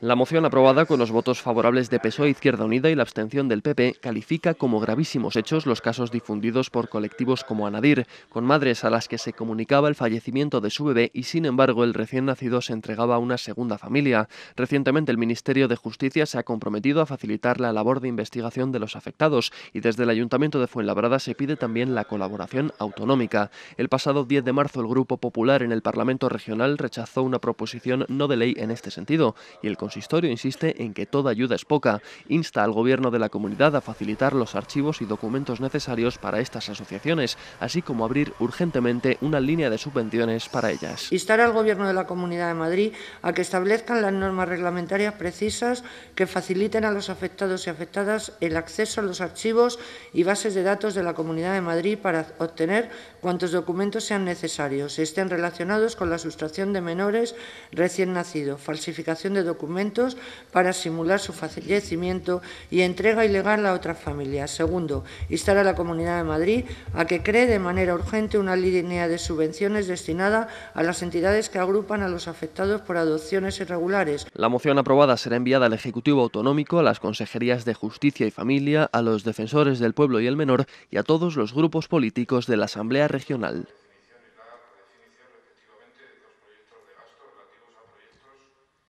La moción aprobada con los votos favorables de PSOE, Izquierda Unida y la abstención del PP califica como gravísimos hechos los casos difundidos por colectivos como Anadir, con madres a las que se comunicaba el fallecimiento de su bebé y sin embargo el recién nacido se entregaba a una segunda familia. Recientemente el Ministerio de Justicia se ha comprometido a facilitar la labor de investigación de los afectados y desde el Ayuntamiento de Fuenlabrada se pide también la colaboración autonómica. El pasado 10 de marzo el Grupo Popular en el Parlamento Regional rechazó una proposición no de ley en este sentido y el consistorio insiste en que toda ayuda es poca, insta al gobierno de la comunidad a facilitar los archivos y documentos necesarios para estas asociaciones, así como abrir urgentemente una línea de subvenciones para ellas. Instar al gobierno de la Comunidad de Madrid a que establezcan las normas reglamentarias precisas que faciliten a los afectados y afectadas el acceso a los archivos y bases de datos de la Comunidad de Madrid para obtener cuantos documentos sean necesarios y estén relacionados con la sustracción de menores recién nacidos, falsificación de documentos para simular su fallecimiento y entrega ilegal a otra familia. Segundo, instar a la Comunidad de Madrid a que cree de manera urgente una línea de subvenciones destinada a las entidades que agrupan a los afectados por adopciones irregulares. La moción aprobada será enviada al Ejecutivo Autonómico, a las Consejerías de Justicia y Familia, a los defensores del pueblo y el menor y a todos los grupos políticos de la Asamblea Regional.